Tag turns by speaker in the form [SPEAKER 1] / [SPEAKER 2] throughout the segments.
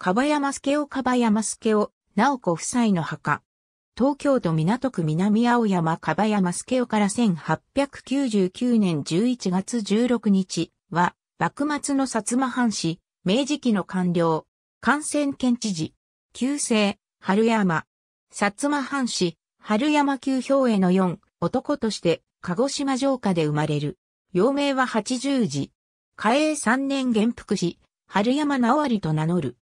[SPEAKER 1] かばやますけおかばやますけお、こ子夫妻の墓。東京都港区南青山かばやますけおから1899年11月16日は、幕末の薩摩藩士、明治期の官僚、感染県知事、旧姓、春山、薩摩藩士、春山旧兵衛の4、男として、鹿児島城下で生まれる。幼名は八十字。嘉永三年元服し、春山直りと名乗る。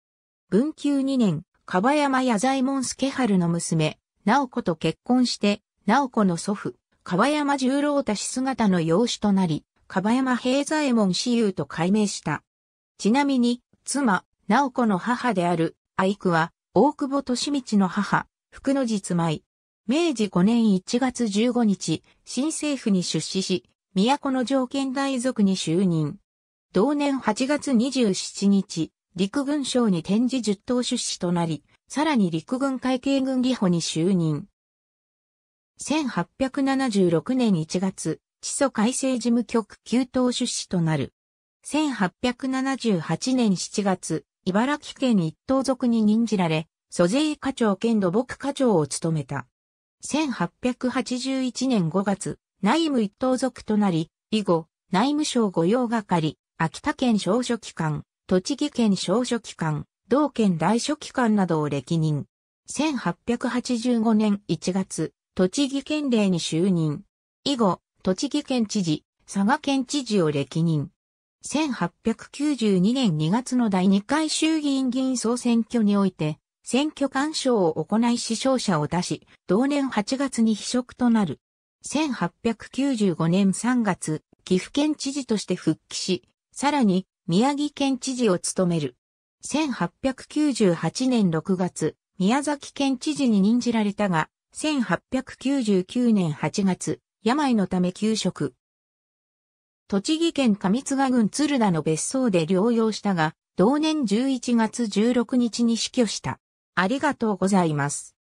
[SPEAKER 1] 文久2年、樺山矢左衛門助春の娘、直子と結婚して、直子の祖父、樺山十郎太氏姿の養子となり、樺山平左衛門私有と改名した。ちなみに、妻、直子の母である、愛久は、大久保利道の母、福の実舞。明治5年1月15日、新政府に出資し、都の条件大族に就任。同年8月27日、陸軍省に展示10等出資となり、さらに陸軍会計軍理補に就任。1876年1月、地租改正事務局9等出資となる。1878年7月、茨城県一等族に任じられ、租税課長兼土木課長を務めた。1881年5月、内務一等族となり、以後、内務省御用係、秋田県省書機関、栃木県小書記官、同県大書記官などを歴任。1885年1月、栃木県令に就任。以後、栃木県知事、佐賀県知事を歴任。1892年2月の第2回衆議院議員総選挙において、選挙干渉を行い死傷者を出し、同年8月に被職となる。1895年3月、岐阜県知事として復帰し、さらに宮城県知事を務める。1898年6月、宮崎県知事に任じられたが、1899年8月、病のため休職。栃木県上津賀郡鶴田の別荘で療養したが、同年11月16日に死去した。ありがとうございます。